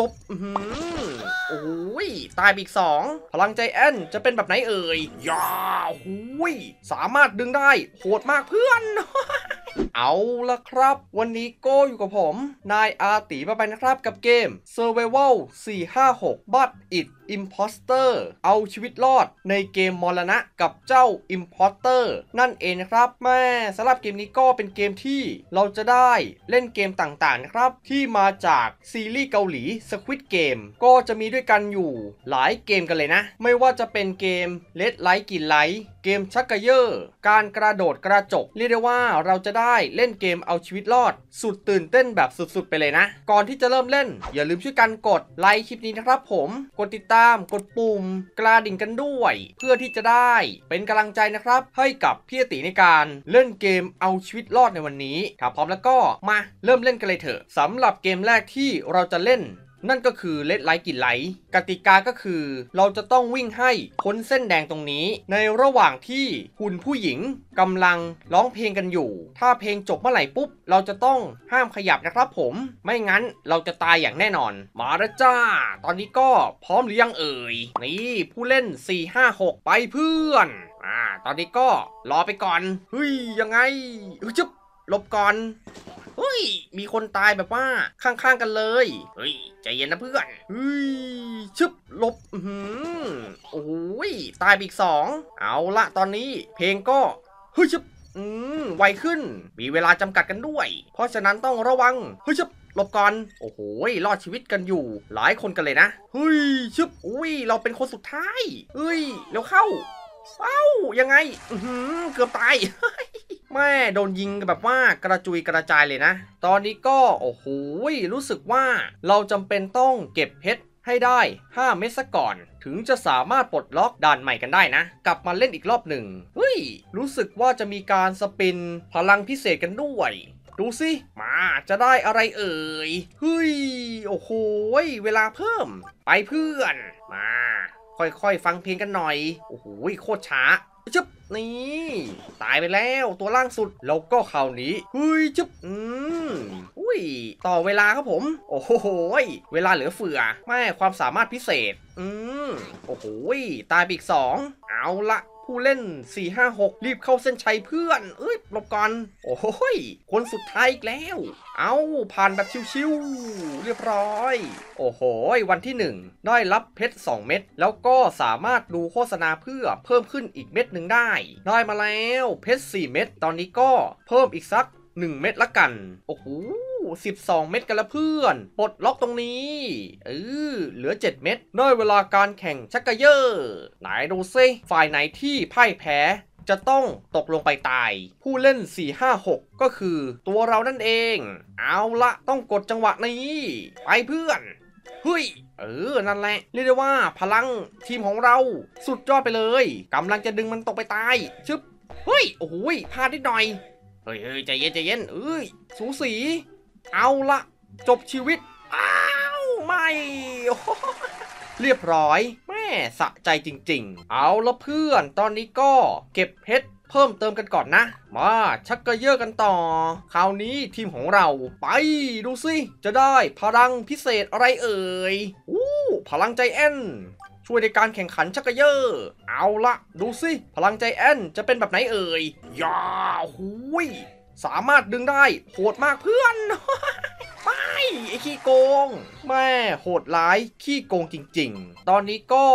ลบโอ้ย ตายอีกสอง พลังใจแอนจะเป็นแบบไหนเอ่ย ยาหุยสามารถดึงได้โหดมากเพื่อนเอาละครับ วันนี้โก้อยู่กับผม นายอาตีมาไปนะครับกับเกม Survival 456 But It Imposter เอาชีวิตรอดในเกมมรณะกับเจ้า Imposter นั่นเองนะครับ แม่สำหรับเกมนี้ก็เป็นเกมที่เราจะได้เล่นเกมต่างๆนะครับ ที่มาจาก ซีรีส์เกาหลี Squid Game ก็จะมีด้วยกันอยู่หลายเกมกันเลยนะ ไม่ว่าจะเป็นเกม Red Light กินไลท์เกมชักกระเยอร์การกระโดดกระจกเรียกได้ว่าเราจะได้เล่นเกมเอาชีวิตรอด สุดตื่นเต้นแบบสุดๆ ไปเลยนะก่อนที่จะเริ่มเล่น อย่าลืมช่วยกันกดไลค์คลิปนี้นะครับ ผมกดติดตามกดปุ่มกระดิ่งกันด้วย เพื่อที่จะได้เป็นกำลังใจนะครับให้กับพี่ติในการเล่นเกมเอาชีวิตรอดในวันนี้ถ้าพร้อมแล้วก็มาเริ่มเล่นกันเลยเถอะสำหรับเกมแรกที่เราจะเล่นนั่นก็คือเลดไลท์กิดไลท์กติกาก็คือ เราจะต้องวิ่งให้พ้นเส้นแดงตรงนี้ ในระหว่างที่หุ่นผู้หญิงกำลังร้องเพลงกันอยู่ ถ้าเพลงจบเมื่อไหร่ปุ๊บ เราจะต้องห้ามขยับนะครับผม ไม่งั้นเราจะตายอย่างแน่นอน มาแล้วจ้า ตอนนี้ก็พร้อมหรือยังเอ่ย นี่ผู้เล่น 4 5 6 ไปเพื่อน อ่าตอนนี้ก็รอไปก่อน เฮ้ยยังไงเฮ้ยจุ๊บลบก่อนเฮ้ย มีคนตายแบบว่าข้างๆ กันเลย เฮ้ย ใจเย็นนะเพื่อน เฮ้ยชึบลบ อืมโอ้ยตายอีกสอง เอาละตอนนี้เพลงก็เฮ้ยชึบ อืมไวขึ้น มีเวลาจำกัดกันด้วย เพราะฉะนั้นต้องระวัง เฮ้ยชึบลบก่อน โอ้โห รอดชีวิตกันอยู่ หลายคนกันเลยนะ เฮ้ยชึบอุ้ย เราเป็นคนสุดท้าย เฮ้ยแล้วเข้าเอ้ายังไงเกือบตายแม่โดนยิงแบบว่ากระจุยกระจายเลยนะ ตอนนี้ก็ โอ้โหรู้สึกว่า เราจำเป็นต้องเก็บเพชรให้ได้ 5 เม็ดซะก่อน ถึงจะสามารถปลดล็อกด่านใหม่กันได้นะ กลับมาเล่นอีกรอบหนึ่งเฮ้ย รู้สึกว่าจะมีการสปิน พลังพิเศษกันด้วย ดูสิ มาจะได้อะไรเอ่ยเฮ้ย โอ้โหเวลาเพิ่ม ไปเพื่อนมา ค่อยๆฟังเพลงกันหน่อยโอ้โหโคตรช้าจึ๊บนี่ ตายไปแล้วตัวล่างสุดแล้วก็ข่าวนี้เฮ้ยจุ๊บอืมอุ้ย ต่อเวลาครับผม โอ้โหเวลาเหลือเฟือแม่ความสามารถพิเศษ อืมโอ้โหตายอีกสอง เอาละผู้เล่น 456 รีบเข้าเส้นชัยเพื่อนเอ้ยหลบก่อนโอ้ย คนสุดท้ายอีกแล้ว เอาผ่านแบบชิวๆเรียบร้อย โอ้โห วันที่1ได้รับเพชร 2 เม็ดแล้วก็สามารถดูโฆษณาเพื่อเพิ่มขึ้นอีกเม็ดหนึ่งได้ได้มาแล้วเพชร 4 เม็ดตอนนี้ก็เพิ่มอีกสัก 1 เม็ดละกันโอ้โห12 เม็ดกันละเพื่อน ปลดล็อกตรงนี้เออเหลือ 7 เม็ดได้เวลาการแข่งชักกะเยอะไหนดูซิฝ่ายไหนที่พ่ายแพ้ จะต้องตกลงไปตาย ผู้เล่น 456 ก็คือ ตัวเรานั่นเอง เอาละต้องกดจังหวะนี้ ไปเพื่อน เฮ้ย เออ นั่นแหละ เรียกได้ว่าพลังทีมของเราสุดยอดไปเลยกำลังจะดึงมันตกไปตาย ชึบ เฮ้ย โอ้ยพลาดนิดหน่อย เฮ้ยใจเย็นใจเย็นเอ้ยสูสีเอาละจบชีวิต อ้าว ไม่ เรียบร้อย แม่สะใจจริงๆ เอาละเพื่อนตอนนี้ก็เก็บเพชรเพิ่มเติมกันก่อนนะ มาชักกระเยอะกันต่อ คราวนี้ทีมของเราไปดูสิจะได้พลังพิเศษอะไรเอ่ยอู้พลังใจแอน ช่วยในการแข่งขันชักกระเยอะเอาละดูสิพลังใจแอนจะเป็นแบบไหนเอ่ยยาหุยสามารถดึงได้โหดมากเพื่อนไปไอ้ขี้โกง แม่โหดร้าย ขี้โกงจริงๆ ตอนนี้ก็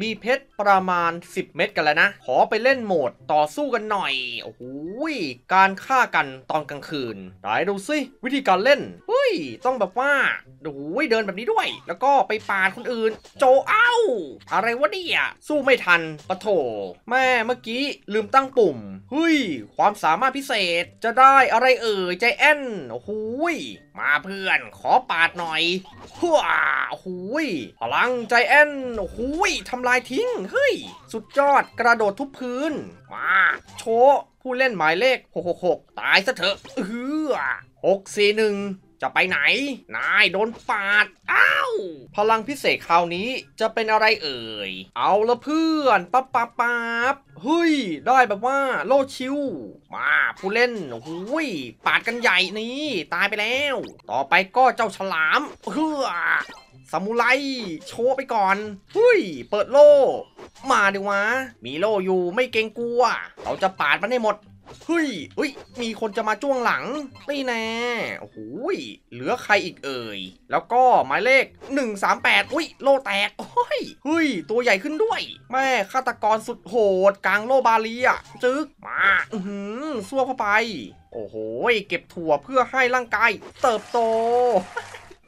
มีเพชรประมาณ 10 เม็ดกันแล้วนะ ขอไปเล่นโหมดต่อสู้กันหน่อย โอ้โหการฆ่ากันตอนกลางคืนไหนดูสิวิธีการเล่นเฮ้ย ต้องแบบว่าโอ้โหเดินแบบนี้ด้วย แล้วก็ไปปาดคนอื่นโจเอ้าอะไรวะเนี่ยสู้ไม่ทันปะโถแม่เมื่อกี้ลืมตั้งปุ่มเฮ้ย ความสามารถพิเศษจะได้อะไรเอ่ยใจแอนโอ้โหมาเพื่อนขอปาดหน่อยเฮ้าโอ้โหพลังใจแอนโอ้โหทำำลายทิ้ง เฮ้ย สุดยอดกระโดดทุบพื้น มา โชผู้เล่นหมายเลข 666 ตายซะเถอะเออ641จะไปไหน นายโดนปาด อ้าว พลังพิเศษคราวนี้จะเป็นอะไรเอ่ย เอาละเพื่อนปั๊บปั๊บปั๊บเฮ้ย ได้แบบว่าโลชิว มาผู้เล่น หุยปาดกันใหญ่นี้ ตายไปแล้ว ต่อไปก็เจ้าฉลามเฮ้อซามูไรโชว์ไปก่อนหุ้ย เปิดโล่ มาดิวะมีโล่อยู่ไม่เกรงกลัว เราจะปาดมันให้หมดหุ้ยอุ้ย มีคนจะมาจ้วงหลังนี่แน่โอ้โหเหลือใครอีกเอ่ย แล้วก็หมายเลข 138อุ้ยโลแตกโอ้ยหุ้ย ตัวใหญ่ขึ้นด้วย แม่ฆาตกรสุดโหดกลางโลบาลีอะจึ๊กมา อื้อหือซัวเข้าไป โอ้โห เก็บถั่วเพื่อให้ร่างกายเติบโต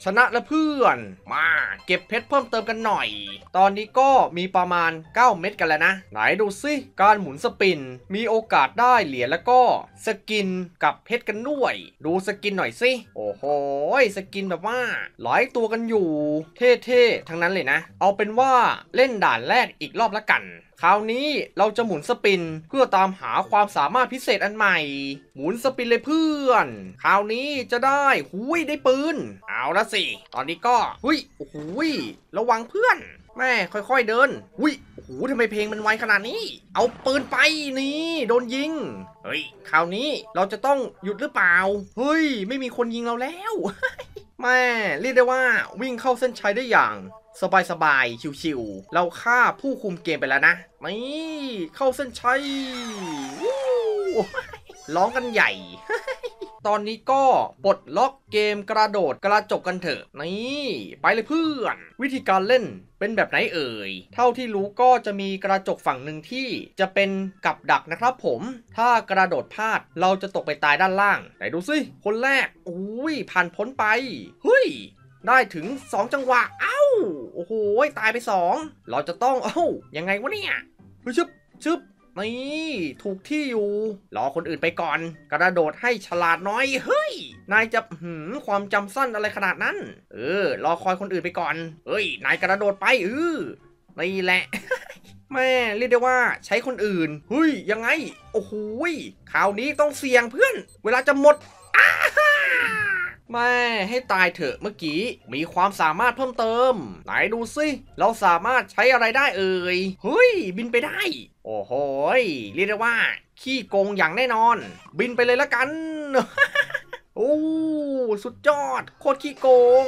ชนะและเพื่อนมาเก็บเพชรเพิ่มเติมกันหน่อย ตอนนี้ก็มีประมาณ 9 เม็ดกันแล้วนะไหนดูซิการหมุนสปินมีโอกาสได้เหรียญแล้วก็สกินกับเพชรกันด้วย ดูสกินหน่อยสิโอ้โหสกินแบบว่าหลายตัวกันอยู่เท่ๆทั้งนั้นเลยนะ เอาเป็นว่าเล่นด่านแรกอีกรอบละกัน คราวนี้เราจะหมุนสปินเพื่อตามหาความสามารถพิเศษอันใหม่ หมุนสปินเลยเพื่อน คราวนี้จะได้หุยได้ปืนเอาละสตอนนี้ก็ หุยโอ้โหระวังเพื่อน แม่ ค่อยๆเดิน หุยโอ้โหทำไมเพลงมันไวขนาดนี้ เอาปืนไปนี่ โดนยิง เฮ้ย คราวนี้เราจะต้องหยุดหรือเปล่า เฮ้ย ไม่มีคนยิงเราแล้ว แม่ เรียกได้ว่าวิ่งเข้าเส้นชัยได้อย่าง สบายสบายชิวๆ เราฆ่าผู้คุมเกมไปแล้วนะ นี่ เข้าเส้นชัยร้องกันใหญ่ตอนนี้ก็ปลดล็อกเกมกระโดดกระจกกันเถอะนี่ไปเลยเพื่อนวิธีการเล่นเป็นแบบไหนเอ่ยเท่าที่รู้ก็จะมีกระจกฝั่งหนึ่งที่จะเป็นกับดักนะครับ ผมถ้ากระโดดพลาดเราจะตกไปตายด้านล่าง ไหนดูสิคนแรก อุ้ยผ่านพ้นไปเฮ้ย ได้ถึง 2 จังหวะ เอ้าโอ้โหตายไป2เราจะต้องเอ้ายังไงวะเนี่ยชึบชึบนี่ถูกที่อยู่รอคนอื่นไปก่อน กระโดดให้ฉลาดน้อย เฮ้ย นายจะหืมความจำสั้นอะไรขนาดนั้น เออรอคอยคนอื่นไปก่อนเอ้ย นายกระโดดไปเออนี่แหละ แม่เรียกได้ว่าใช้คนอื่นเฮ้ยยังไง โอ้โหคราวนี้ต้องเสี่ยงเพื่อน เวลาจะหมดอ้าไม่ให้ตายเถอะเมื่อกี้ มีความสามารถเพิ่มเติม ไหนดูสิเราสามารถใช้อะไรได้เอ่ยเฮ้ย บินไปได้ โอ้โหเรียกได้ว่า ขี้โกงอย่างแน่นอน บินไปเลยละกันโอ้สุดยอด โคตรขี้โกง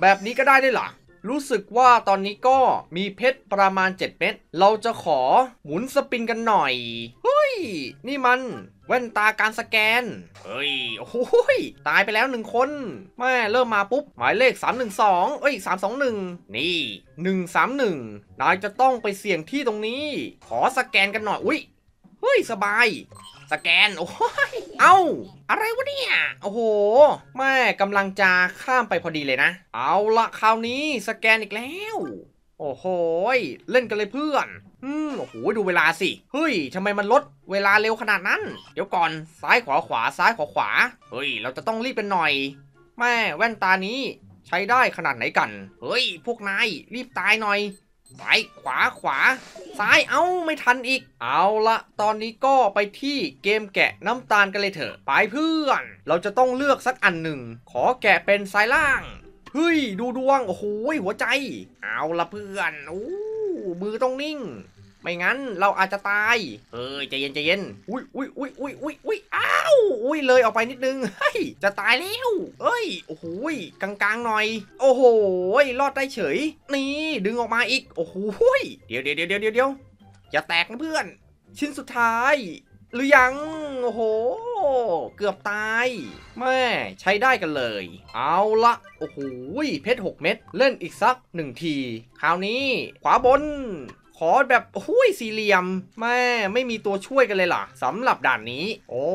แบบนี้ก็ได้ด้วยหรอ รู้สึกว่าตอนนี้ก็มีเพชรประมาณ 7 เม็ดเราจะขอหมุนสปินกันหน่อยนี่มันแว่นตาการสแกน เฮ้ย โอ้ย ตายไปแล้วหนึ่งคน แม่เริ่มมาปุ๊บ หมายเลข 312 เอ้ย 321 นี่ 131 นายจะต้องไปเสี่ยงที่ตรงนี้ ขอสแกนกันหน่อย อุ้ย เฮ้ยสบาย สแกน โอ้ย เอ้าอะไรวะเนี่ย โอ้โห แม่กำลังจะข้ามไปพอดีเลยนะ เอาละคราวนี้สแกนอีกแล้ว โอ้โหเล่นกันเลยเพื่อนอืมโอ้โห ดูเวลาสิ เฮ้ย ทำไมมันลดเวลาเร็วขนาดนั้น เดี๋ยวก่อน ซ้ายขวาขวา ซ้ายขวาขวาเฮ้ย เราจะต้องรีบเป็นหน่อย แม่แว่นตานี้ ใช้ได้ขนาดไหนกัน เฮ้ย พวกนายรีบตายหน่อยซ้ายขวาขวา ซ้าย เอ้า ไม่ทันอีก เอาละตอนนี้ก็ไปที่เกมแกะน้ำตาลกันเลยเถอะ ไปเพื่อน เราจะต้องเลือกสักอันหนึ่ง ขอแกะเป็นซ้ายล่าง เฮ้ย ดูดวง โอ้โห หัวใจ เอาละเพื่อนอู้มือต้องนิ่ง ไม่งั้นเราอาจจะตาย เฮ้ยใจเย็นใจเย็น อุ้ยอุ้ยอุ้ยอุ้ยอุ้ยอุ้ยอ้าว อุ้ยเลยออกไปนิดนึงเฮ้ยจะตายแล้วเอ้ย โอ้โหกลางๆ หน่อย โอ้โหรอดได้เฉย นี่ ดึงออกมาอีก โอ้โหเดี๋ยวเดี๋ยวเดี๋ยวเดี๋ยวอย่าแตกนะเพื่อน ชิ้นสุดท้ายหรือยังโอ้โห เกือบตาย แม่ใช้ได้กันเลย เอาละ โอ้โหเพชร6เม็ดเล่นอีกสักหนึ่งทีคราวนี้ ขวาบน ขอแบบหุ้ยสี่เหลี่ยม แม่ไม่มีตัวช่วยกันเลยล่ะสำหรับด่านนี้ โอ้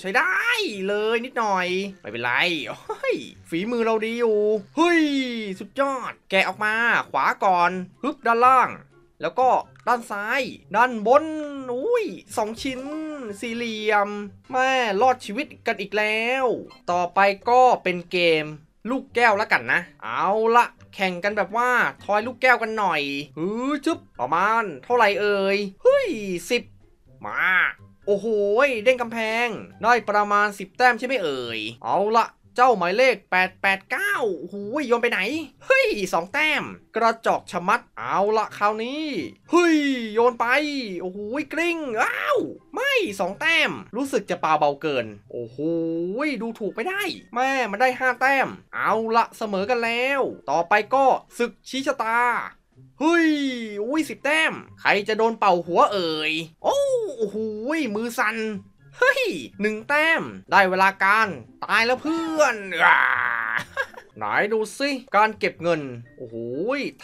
ใช้ได้เลยนิดหน่อยไม่เป็นไรเฮ้ยฝีมือเราดีอยู่ เฮ้ย สุดยอด แกะออกมาขวาก่อนฮึบด้านล่างแล้วก็ด้านซ้าย ด้านบนอุ้ยสองชิ้นสี่เหลี่ยม แม่รอดชีวิตกันอีกแล้ว ต่อไปก็เป็นเกม ลูกแก้วแล้วกันนะ เอาละแข่งกันแบบว่า ทอยลูกแก้วกันหน่อย ฮือจุ๊บประมาณเท่าไหร่เอ่ยเฮ้ยสิบมา โอ้โหเด้งกำแพงได้ประมาณ 10 แต้มใช่ไหมเอ่ยเอาละเจ้าหมายเลข 889หูยโยนไปไหน เฮ้ยสองแต้ม กระจอกชะมัด เอาละคราวนี้ เฮ้ย โยนไป โอ้โหกริ้งอ้าว ไม่สองแต้ม รู้สึกจะเปล่าเบาเกิน โอ้โหดูถูกไม่ได้ แม่มันได้ห้าแต้ม เอาละเสมอกันแล้ว ต่อไปก็ ศึกชี้ชะตา เฮ้ยอุ้ยสิบแต้ม ใครจะโดนเป่าหัวเอ่ย โอ้โหมือสั่นฮ้ยหนึ่งแต้มได้เวลาการตายแล้วเพื่อนไหนดูสิการเก็บเงิน โอ้โห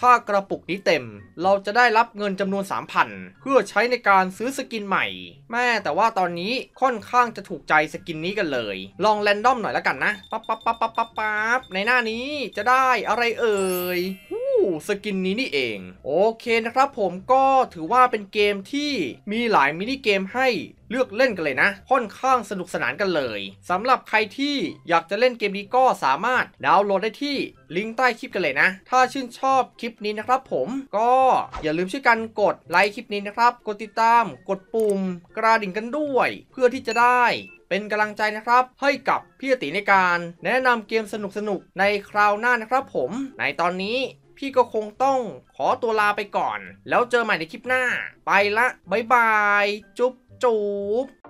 ถ้ากระปุกนี้เต็ม เราจะได้รับเงินจำนวน 3,000เพื่อใช้ในการซื้อสกินใหม่ แม่แต่ว่าตอนนี้ค่อนข้างจะถูกใจสกินนี้กันเลย ลองแรนดอมหน่อยแล้วกันนะปั๊บปั๊บปั๊บปั๊บปั๊บในหน้านี้จะได้อะไรเอ่ยสกินนี้นี่เองโอเคนะครับ ผมก็ถือว่าเป็นเกมที่มีหลายมินิเกมให้เลือกเล่นกันเลยนะ ค่อนข้างสนุกสนานกันเลยสำหรับใครที่อยากจะเล่นเกมนี้ก็สามารถดาวน์โหลดได้ที่ลิงก์ใต้คลิปกันเลยนะ ถ้าชื่นชอบคลิปนี้นะครับ ผมก็อย่าลืมช่วยกันกดไลค์คลิปนี้นะครับ กดติดตามกดปุ่มกระดิ่งกันด้วย เพื่อที่จะได้เป็นกำลังใจนะครับ ให้กับพี่ติในการแนะนำเกมสนุกๆในคราวหน้านะครับ ผมในตอนนี้พี่ก็คงต้องขอตัวลาไปก่อน แล้วเจอใหม่ในคลิปหน้า ไปละ บ๊ายบาย จุ๊บจ๊บ